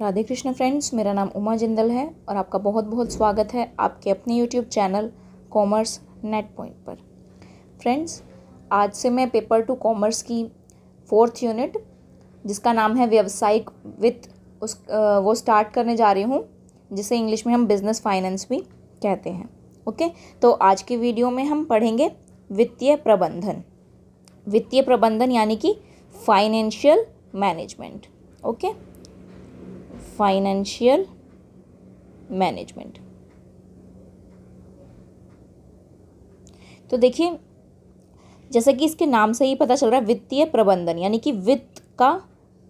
Radhe Krishna friends मेरा नाम उमा जिंदल है और आपका बहुत बहुत स्वागत है आपके अपने YouTube channel commerce net point पर फ्रेंड्स आज से मैं पेपर टू कॉमर्स की फोर्थ यूनिट जिसका नाम है व्यवसायिक वित्त उस वो स्टार्ट करने जा रही हूँ जिसे इंग्लिश में हम बिज़नेस फाइनेंस भी कहते हैं ओके तो आज की वीडियो में हम पढ़ेंगे वित्तीय प्रबंधन वित्तीय प्रबंधन यानी कि financial management okay okay? Financial management तो देखिए जैसा कि इसके नाम से ही पता चल रहा है वित्तीय प्रबंधन यानी कि वित्त का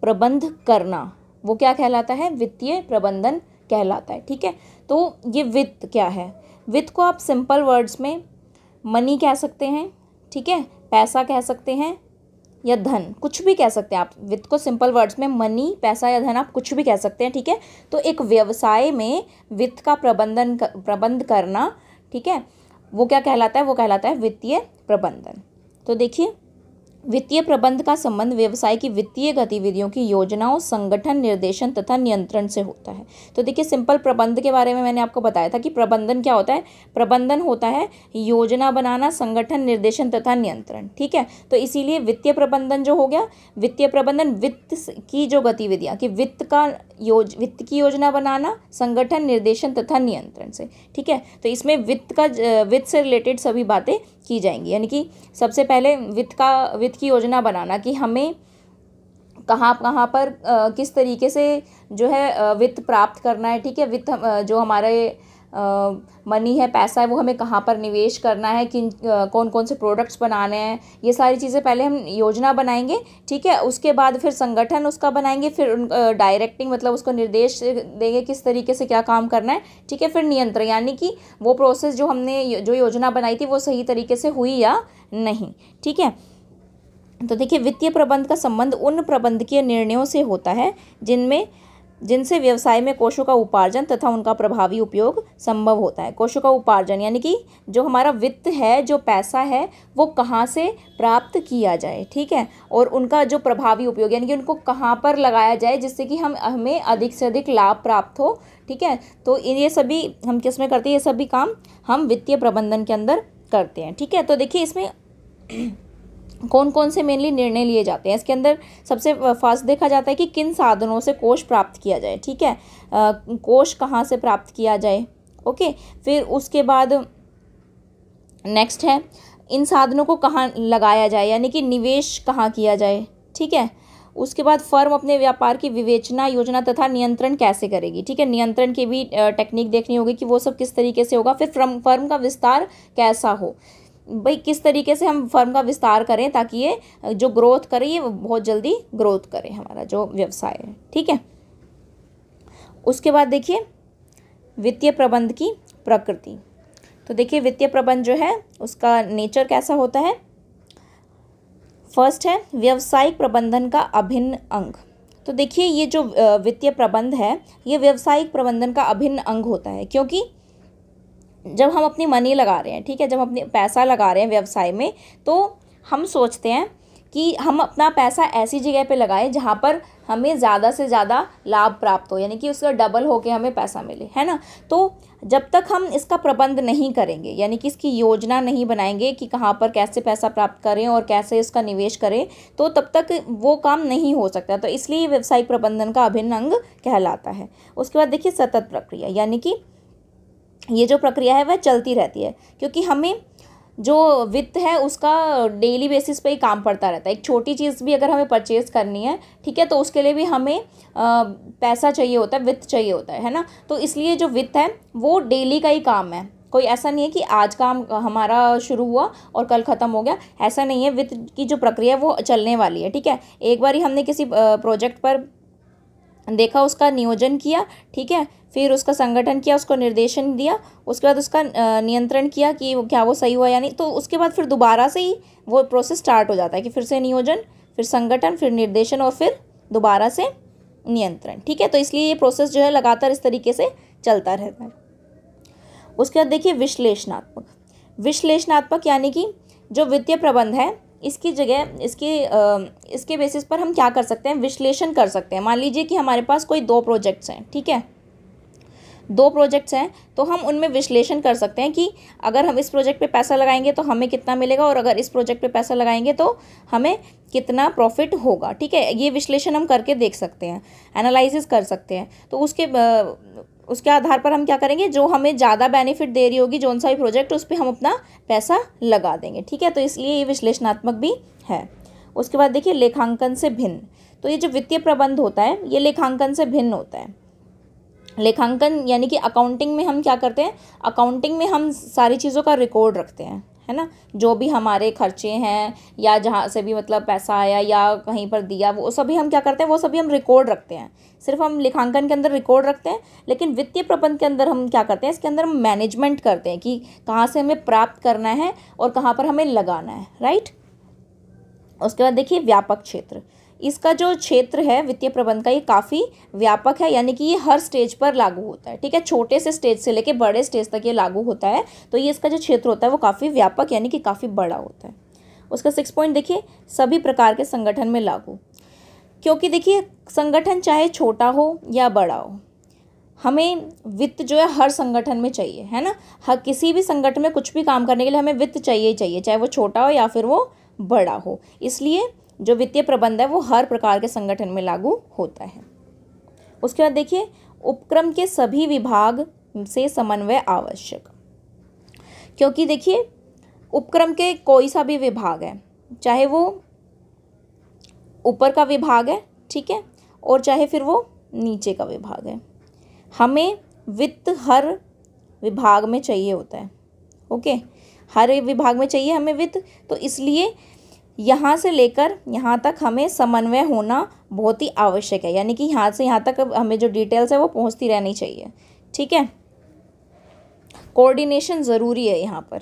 प्रबंध करना वो क्या कहलाता है वित्तीय प्रबंधन कहलाता है ठीक है तो ये वित्त क्या है वित्त को आप सिंपल वर्ड्स में मनी कह सकते हैं ठीक है पैसा कह सकते हैं या धन कुछ भी कह सकते हैं आप वित्त को सिंपल वर्ड्स में मनी पैसा या धन आप कुछ भी कह सकते हैं ठीक है तो एक व्यवसाय में वित्त का प्रबंधन प्रबंध करना ठीक है वो क्या कहलाता है वो कहलाता है वित्तीय प्रबंधन तो देखिए वित्तीय प्रबंध का संबंध व्यवसाय की वित्तीय गतिविधियों की योजनाओं संगठन निर्देशन तथा नियंत्रण से होता है तो देखिए सिंपल प्रबंध के बारे में मैंने आपको बताया था कि प्रबंधन क्या होता है प्रबंधन होता है योजना बनाना संगठन निर्देशन तथा नियंत्रण ठीक है तो इसीलिए वित्तीय प्रबंधन जो हो गया वित्तीय प्रबंधन वित्त की जो गतिविधियाँ कि वित्त का योज वित्त की योजना बनाना संगठन निर्देशन तथा नियंत्रण से ठीक है तो इसमें वित्त का वित्त से रिलेटेड सभी बातें की जाएंगी यानी कि सबसे पहले वित्त का वित्त की योजना बनाना कि हमें कहाँ कहाँ पर किस तरीके से जो है वित्त प्राप्त करना है ठीक है वित्त जो हमारे मनी है पैसा है वो हमें कहाँ पर निवेश करना है किन कौन कौन से प्रोडक्ट्स बनाने हैं ये सारी चीज़ें पहले हम योजना बनाएंगे ठीक है उसके बाद फिर संगठन उसका बनाएंगे फिर उन डायरेक्टिंग मतलब उसको निर्देश देंगे किस तरीके से क्या काम करना है ठीक है फिर नियंत्रण यानी कि वो प्रोसेस जो हमने जो योजना बनाई थी वो सही तरीके से हुई या नहीं ठीक है तो देखिए वित्तीय प्रबंध का संबंध उन प्रबंधकीय निर्णयों से होता है जिनमें जिनसे व्यवसाय में कोशों का उपार्जन तथा उनका प्रभावी उपयोग संभव होता है कोशों का उपार्जन यानी कि जो हमारा वित्त है जो पैसा है वो कहाँ से प्राप्त किया जाए ठीक है और उनका जो प्रभावी उपयोग यानी कि उनको कहाँ पर लगाया जाए जिससे कि हम हमें अधिक से अधिक लाभ प्राप्त हो ठीक है तो ये सभी हम किस में करते हैं ये सभी काम हम वित्तीय प्रबंधन के अंदर करते हैं ठीक है तो देखिए इसमें कौन कौन से मेनली निर्णय लिए जाते हैं इसके अंदर सबसे फर्स्ट देखा जाता है कि किन साधनों से कोष प्राप्त किया जाए ठीक है कोष कहाँ से प्राप्त किया जाए ओके फिर उसके बाद नेक्स्ट है इन साधनों को कहाँ लगाया जाए यानी कि निवेश कहाँ किया जाए ठीक है उसके बाद फर्म अपने व्यापार की विवेचना योजना तथा नियंत्रण कैसे करेगी ठीक है नियंत्रण की भी टेक्निक देखनी होगी कि वो सब किस तरीके से होगा फिर फर्म फर्म का विस्तार कैसा हो भाई किस तरीके से हम फर्म का विस्तार करें ताकि ये जो ग्रोथ करे ये बहुत जल्दी ग्रोथ करे हमारा जो व्यवसाय है ठीक है उसके बाद देखिए वित्तीय प्रबंध की प्रकृति तो देखिए वित्तीय प्रबंध जो है उसका नेचर कैसा होता है फर्स्ट है व्यावसायिक प्रबंधन का अभिन्न अंग तो देखिए ये जो वित्तीय प्रबंध है ये व्यावसायिक प्रबंधन का अभिन्न अंग होता है क्योंकि जब हम अपनी मनी लगा रहे हैं ठीक है जब अपनी पैसा लगा रहे हैं व्यवसाय में तो हम सोचते हैं कि हम अपना पैसा ऐसी जगह पे लगाएं जहाँ पर हमें ज़्यादा से ज़्यादा लाभ प्राप्त हो यानी कि उसका डबल होकर हमें पैसा मिले है ना तो जब तक हम इसका प्रबंध नहीं करेंगे यानी कि इसकी योजना नहीं बनाएंगे कि कहाँ पर कैसे पैसा प्राप्त करें और कैसे इसका निवेश करें तो तब तक वो काम नहीं हो सकता तो इसलिए व्यवसायिक प्रबंधन का अभिन्न अंग कहलाता है उसके बाद देखिए सतत प्रक्रिया यानी कि ये जो प्रक्रिया है वह चलती रहती है क्योंकि हमें जो वित्त है उसका डेली बेसिस पे ही काम पड़ता रहता है एक छोटी चीज़ भी अगर हमें परचेज़ करनी है ठीक है तो उसके लिए भी हमें आ, पैसा चाहिए होता है वित्त चाहिए होता है है ना तो इसलिए जो वित्त है वो डेली का ही काम है कोई ऐसा नहीं है कि आज काम हमारा शुरू हुआ और कल ख़त्म हो गया ऐसा नहीं है वित्त की जो प्रक्रिया है वो चलने वाली है ठीक है एक बार ही हमने किसी प्रोजेक्ट पर देखा उसका नियोजन किया ठीक है फिर उसका संगठन किया उसको निर्देशन दिया उसके बाद उसका नियंत्रण किया कि क्या वो सही हुआ या नहीं तो उसके बाद फिर दोबारा से ही वो प्रोसेस स्टार्ट हो जाता है कि फिर से नियोजन फिर संगठन फिर निर्देशन और फिर दोबारा से नियंत्रण ठीक है तो इसलिए ये प्रोसेस जो है लगातार इस तरीके से चलता रहता है उसके बाद देखिए विश्लेषणात्मक विश्लेषणात्मक यानी कि जो वित्तीय प्रबंध है इसकी जगह इसके इसके बेसिस पर हम क्या कर सकते हैं विश्लेषण कर सकते हैं मान लीजिए कि हमारे पास कोई दो प्रोजेक्ट्स हैं ठीक है दो प्रोजेक्ट्स हैं तो हम उनमें विश्लेषण कर सकते हैं कि अगर हम इस प्रोजेक्ट पे पैसा लगाएंगे तो हमें कितना मिलेगा और अगर इस प्रोजेक्ट पे पैसा लगाएंगे तो हमें कितना प्रॉफिट होगा ठीक है ये विश्लेषण हम करके देख सकते हैं एनालिसिस कर सकते हैं तो उसके उसके आधार पर हम क्या करेंगे जो हमें ज़्यादा बेनिफिट दे रही होगी जौन सा भी प्रोजेक्ट उस पर हम अपना पैसा लगा देंगे ठीक है तो इसलिए ये विश्लेषणात्मक भी है उसके बाद देखिए लेखांकन से भिन्न तो ये जो वित्तीय प्रबंध होता है ये लेखांकन से भिन्न होता है लेखांकन यानी कि अकाउंटिंग में हम क्या करते हैं अकाउंटिंग में हम सारी चीज़ों का रिकॉर्ड रखते हैं है ना जो भी हमारे खर्चे हैं या जहाँ से भी मतलब पैसा आया या कहीं पर दिया वो सभी हम क्या करते हैं वो सभी हम रिकॉर्ड रखते हैं सिर्फ हम लेखांकन के अंदर रिकॉर्ड रखते हैं लेकिन वित्तीय प्रबंध के अंदर हम क्या करते हैं इसके अंदर हम मैनेजमेंट करते हैं कि कहाँ से हमें प्राप्त करना है और कहाँ पर हमें लगाना है राइट उसके बाद देखिए व्यापक क्षेत्र इसका जो क्षेत्र है वित्तीय प्रबंध का ये काफ़ी व्यापक है यानी कि ये हर स्टेज पर लागू होता है ठीक है छोटे से स्टेज से लेकर बड़े स्टेज तक ये लागू होता है तो ये इसका जो क्षेत्र होता है वो काफ़ी व्यापक यानी कि काफ़ी बड़ा होता है उसका सिक्स पॉइंट देखिए सभी प्रकार के संगठन में लागू क्योंकि देखिए संगठन चाहे छोटा हो या बड़ा हो हमें वित्त जो है हर संगठन में चाहिए है ना हर किसी भी संगठन में कुछ भी काम करने के लिए हमें वित्त चाहिए ही चाहिए चाहे वो छोटा हो या फिर वो बड़ा हो इसलिए जो वित्तीय प्रबंध है वो हर प्रकार के संगठन में लागू होता है उसके बाद देखिए उपक्रम के सभी विभाग से समन्वय आवश्यक क्योंकि देखिए उपक्रम के कोई सा भी विभाग है चाहे वो ऊपर का विभाग है ठीक है और चाहे फिर वो नीचे का विभाग है हमें वित्त हर विभाग में चाहिए होता है ओके हर विभाग में चाहिए हमें वित्त तो इसलिए यहाँ से लेकर यहाँ तक हमें समन्वय होना बहुत ही आवश्यक है यानी कि यहाँ से यहाँ तक हमें जो डिटेल्स है वो पहुँचती रहनी चाहिए ठीक है कोऑर्डिनेशन ज़रूरी है यहाँ पर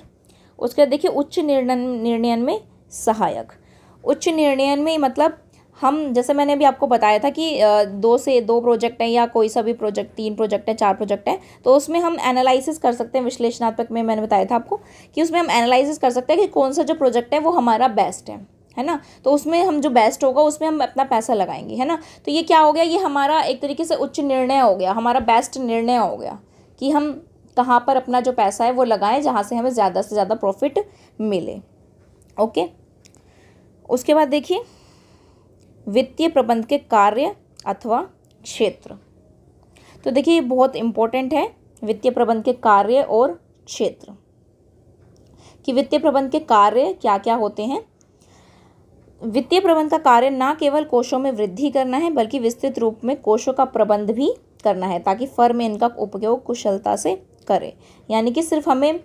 उसके बाद देखिए उच्च निर्णय निर्णयन में सहायक उच्च निर्णयन में मतलब हम जैसे मैंने अभी आपको बताया था कि दो से दो प्रोजेक्ट हैं या कोई सा भी प्रोजेक्ट तीन प्रोजेक्ट है चार प्रोजेक्ट है तो उसमें हम एनालिसिस कर सकते हैं विश्लेषणात्मक में मैंने बताया था आपको कि उसमें हम एनालिसिस कर सकते हैं कि कौन सा जो प्रोजेक्ट है वो हमारा बेस्ट है है ना तो उसमें हम जो बेस्ट होगा उसमें हम अपना पैसा लगाएंगे है ना तो ये क्या हो गया ये हमारा एक तरीके से उच्च निर्णय हो गया हमारा बेस्ट निर्णय हो गया कि हम कहाँ पर अपना जो पैसा है वो लगाएं जहाँ से हमें ज़्यादा से ज़्यादा प्रॉफिट मिले ओके उसके बाद देखिए वित्तीय प्रबंध के कार्य अथवा क्षेत्र तो देखिए ये बहुत इम्पोर्टेंट है वित्तीय प्रबंध के कार्य और क्षेत्र कि वित्तीय प्रबंध के कार्य क्या क्या होते हैं वित्तीय प्रबंध का कार्य ना केवल कोषों में वृद्धि करना है बल्कि विस्तृत रूप में कोषों का प्रबंध भी करना है ताकि फर्म इनका उपयोग कुशलता से करे यानी कि सिर्फ हमें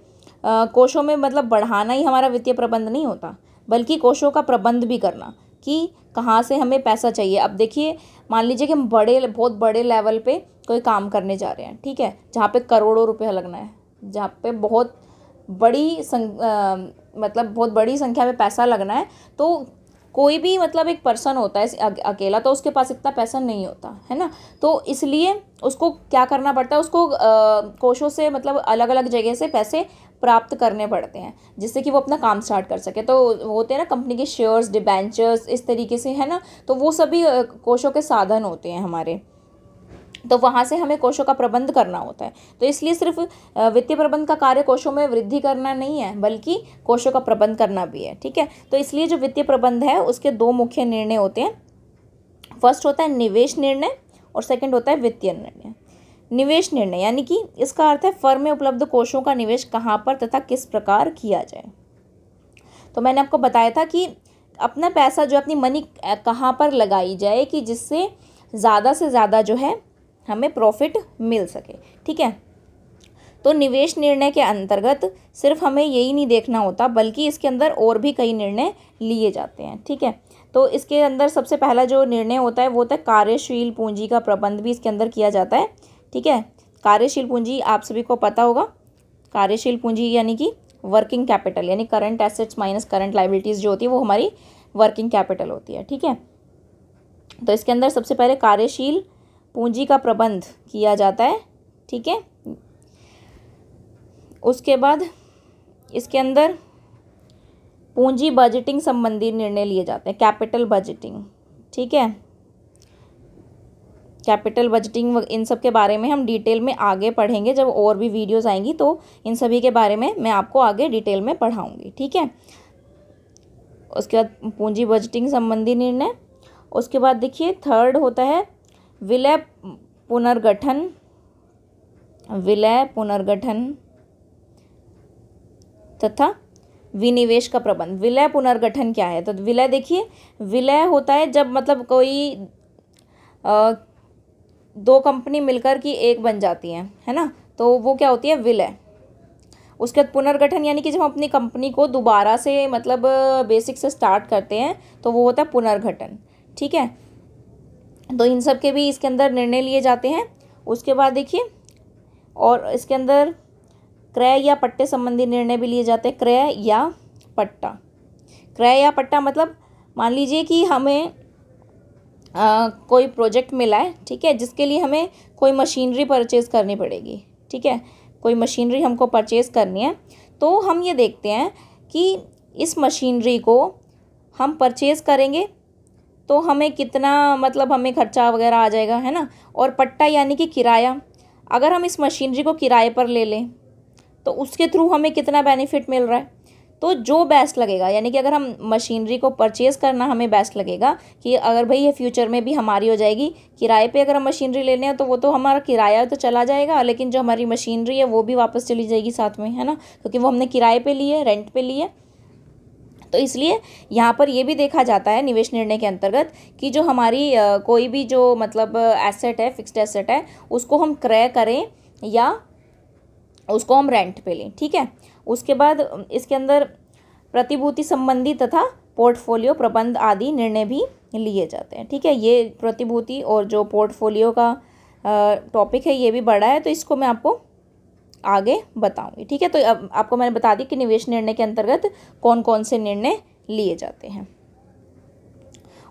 कोषों में मतलब बढ़ाना ही हमारा वित्तीय प्रबंध नहीं होता बल्कि कोषों का प्रबंध भी करना कि कहाँ से हमें पैसा चाहिए अब देखिए मान लीजिए कि हम बड़े बहुत बड़े लेवल पे कोई काम करने जा रहे हैं ठीक है जहाँ पे करोड़ों रुपए लगना है जहाँ पे बहुत बड़ी सं आ, मतलब बहुत बड़ी संख्या में पैसा लगना है तो कोई भी मतलब एक पर्सन होता है अकेला तो उसके पास इतना पैसा नहीं होता है ना तो इसलिए उसको क्या करना पड़ता है उसको कोशों से मतलब अलग अलग जगह से पैसे प्राप्त करने पड़ते हैं जिससे कि वो अपना काम स्टार्ट कर सके तो होते हैं ना कंपनी के शेयर्स डिबेंचर्स इस तरीके से है ना तो वो सभी कोशों के साधन होते हैं हमारे तो वहाँ से हमें कोशों का प्रबंध करना होता है तो इसलिए सिर्फ वित्तीय प्रबंध का कार्य कोशों में वृद्धि करना नहीं है बल्कि कोशों का प्रबंध करना भी है ठीक है तो इसलिए जो वित्तीय प्रबंध है उसके दो मुख्य निर्णय होते हैं फर्स्ट होता है निवेश निर्णय और सेकंड होता है वित्तीय निर्णय निवेश निर्णय यानी कि इसका अर्थ है फर्म में उपलब्ध कोषों का निवेश कहाँ पर तथा किस प्रकार किया जाए तो मैंने आपको बताया था कि अपना पैसा जो अपनी मनी कहाँ पर लगाई जाए कि जिससे ज़्यादा से ज़्यादा जो है हमें प्रॉफिट मिल सके ठीक है तो निवेश निर्णय के अंतर्गत सिर्फ हमें यही नहीं देखना होता बल्कि इसके अंदर और भी कई निर्णय लिए जाते हैं ठीक है तो इसके अंदर सबसे पहला जो निर्णय होता है वो होता तो है कार्यशील पूंजी का प्रबंध भी इसके अंदर किया जाता है ठीक है कार्यशील पूंजी आप सभी को पता होगा कार्यशील पूंजी यानी कि वर्किंग कैपिटल यानी current assets minus current liabilities जो होती है वो हमारी वर्किंग कैपिटल होती है ठीक है तो इसके अंदर सबसे पहले कार्यशील पूंजी का प्रबंध किया जाता है ठीक है उसके बाद इसके अंदर पूंजी बजटिंग संबंधी निर्णय लिए जाते हैं कैपिटल बजटिंग ठीक है कैपिटल बजटिंग इन सब के बारे में हम डिटेल में आगे पढ़ेंगे जब और भी वीडियोस आएंगी तो इन सभी के बारे में मैं आपको आगे डिटेल में पढ़ाऊँगी ठीक है उसके बाद पूंजी बजटिंग संबंधी निर्णय उसके बाद देखिए थर्ड होता है विलय पुनर्गठन विलय पुनर्गठन तथा विनिवेश का प्रबंध विलय पुनर्गठन क्या है तो विलय देखिए विलय होता है जब मतलब कोई आ, दो कंपनी मिलकर की एक बन जाती है है ना तो वो क्या होती है विल है उसके बाद पुनर्गठन यानी कि जब हम अपनी कंपनी को दोबारा से मतलब बेसिक से स्टार्ट करते हैं तो वो होता है पुनर्गठन ठीक है तो इन सब के भी इसके अंदर निर्णय लिए जाते हैं उसके बाद देखिए और इसके अंदर क्रय या पट्टे संबंधी निर्णय भी लिए जाते हैं क्रय या पट्टा क्रय या पट्टा मतलब मान लीजिए कि हमें आ, कोई प्रोजेक्ट मिला है ठीक है जिसके लिए हमें कोई मशीनरी परचेज़ करनी पड़ेगी ठीक है कोई मशीनरी हमको परचेज़ करनी है तो हम ये देखते हैं कि इस मशीनरी को हम परचेज़ करेंगे तो हमें कितना मतलब हमें खर्चा वगैरह आ जाएगा है ना और पट्टा यानी कि किराया अगर हम इस मशीनरी को किराए पर ले लें तो उसके थ्रू हमें कितना बेनिफिट मिल रहा है तो जो बेस्ट लगेगा यानी कि अगर हम मशीनरी को परचेज़ करना हमें बेस्ट लगेगा कि अगर भाई ये फ्यूचर में भी हमारी हो जाएगी किराए पे अगर हम मशीनरी लेने हैं तो वो तो हमारा किराया तो चला जाएगा लेकिन जो हमारी मशीनरी है वो भी वापस चली जाएगी साथ में है ना क्योंकि वो हमने किराए पर लिए रेंट पर लिए तो इसलिए यहाँ पर ये भी देखा जाता है निवेश निर्णय के अंतर्गत कि जो हमारी कोई भी जो मतलब एसेट है फिक्स्ड एसेट है उसको हम क्रय करें या उसको हम रेंट पे लें ठीक है उसके बाद इसके अंदर प्रतिभूति संबंधी तथा पोर्टफोलियो प्रबंध आदि निर्णय भी लिए जाते हैं ठीक है ये प्रतिभूति और जो पोर्टफोलियो का टॉपिक है ये भी बड़ा है तो इसको मैं आपको आगे बताऊंगी ठीक है तो अब आपको मैंने बता दी कि निवेश निर्णय के अंतर्गत कौन कौन से निर्णय लिए जाते हैं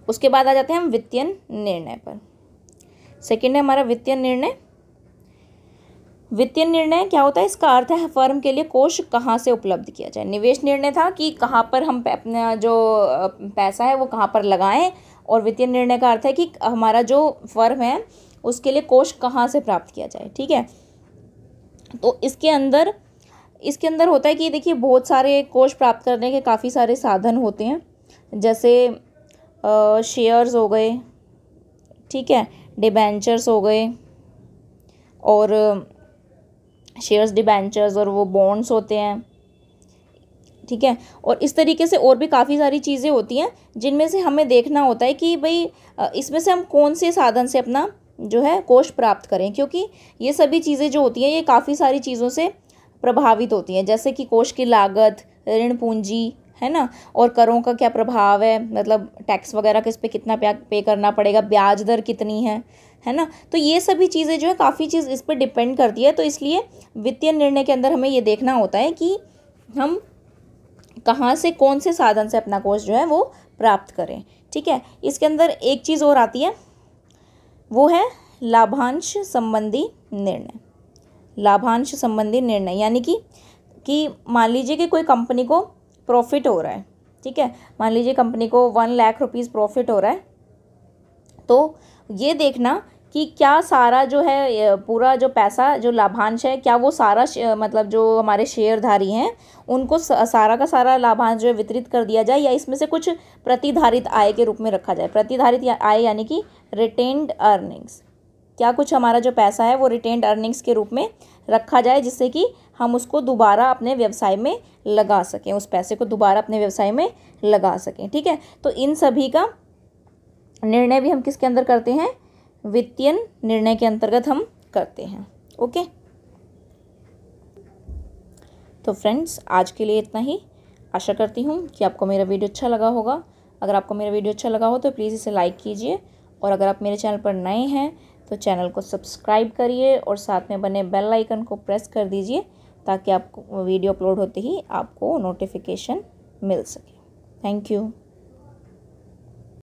उसके बाद आ जाते हैं हम वित्तीय निर्णय पर सेकेंड है हमारा वित्तीय निर्णय वित्तीय निर्णय क्या होता है इसका अर्थ है फर्म के लिए कोष कहाँ से उपलब्ध किया जाए निवेश निर्णय था कि कहाँ पर हम अपना जो पैसा है वो कहाँ पर लगाएं और वित्तीय निर्णय का अर्थ है कि हमारा जो फर्म है उसके लिए कोष कहाँ से प्राप्त किया जाए ठीक है तो इसके अंदर इसके अंदर होता है कि देखिए बहुत सारे कोष प्राप्त करने के काफ़ी सारे साधन होते हैं जैसे शेयर्स हो गए ठीक है डिबेंचर्स हो गए और शेयर्स डिबेंचर्स और वो बॉन्ड्स होते हैं ठीक है और इस तरीके से और भी काफ़ी सारी चीज़ें होती हैं जिनमें से हमें देखना होता है कि भाई इसमें से हम कौन से साधन से अपना जो है कोष प्राप्त करें क्योंकि ये सभी चीज़ें जो होती हैं ये काफ़ी सारी चीज़ों से प्रभावित होती हैं जैसे कि कोष की लागत ऋण पूंजी है ना और करों का क्या प्रभाव है मतलब टैक्स वगैरह किस पे कितना पे करना पड़ेगा ब्याज दर कितनी है है ना तो ये सभी चीज़ें जो है काफ़ी चीज़ इस पर डिपेंड करती है तो इसलिए वित्तीय निर्णय के अंदर हमें ये देखना होता है कि हम कहाँ से कौन से साधन से अपना कोष जो है वो प्राप्त करें ठीक है इसके अंदर एक चीज़ और आती है वो है लाभांश संबंधी निर्णय लाभांश संबंधी निर्णय यानी कि कि मान लीजिए कि कोई कंपनी को प्रॉफिट हो रहा है ठीक है मान लीजिए कंपनी को वन लाख रुपीज़ प्रॉफिट हो रहा है तो ये देखना कि क्या सारा जो है पूरा जो पैसा जो लाभांश है क्या वो सारा मतलब जो हमारे शेयरधारी हैं उनको सारा का सारा लाभांश जो है वितरित कर दिया जाए या इसमें से कुछ प्रतिधारित आय के रूप में रखा जाए प्रतिधारित या, आय यानी कि रिटेन्ड अर्निंग्स क्या कुछ हमारा जो पैसा है वो रिटेन्ड अर्निंग्स के रूप में रखा जाए जिससे कि हम उसको दोबारा अपने व्यवसाय में लगा सकें उस पैसे को दोबारा अपने व्यवसाय में लगा सकें ठीक है तो इन सभी का निर्णय भी हम किसके अंदर करते हैं वित्तीय निर्णय के अंतर्गत हम करते हैं ओके तो फ्रेंड्स आज के लिए इतना ही आशा करती हूँ कि आपको मेरा वीडियो अच्छा लगा होगा अगर आपको मेरा वीडियो अच्छा लगा हो तो प्लीज़ इसे लाइक कीजिए और अगर आप मेरे चैनल पर नए हैं तो चैनल को सब्सक्राइब करिए और साथ में बने बेल आइकन को प्रेस कर दीजिए ताकि आपको वीडियो अपलोड होते ही आपको नोटिफिकेशन मिल सके थैंक यू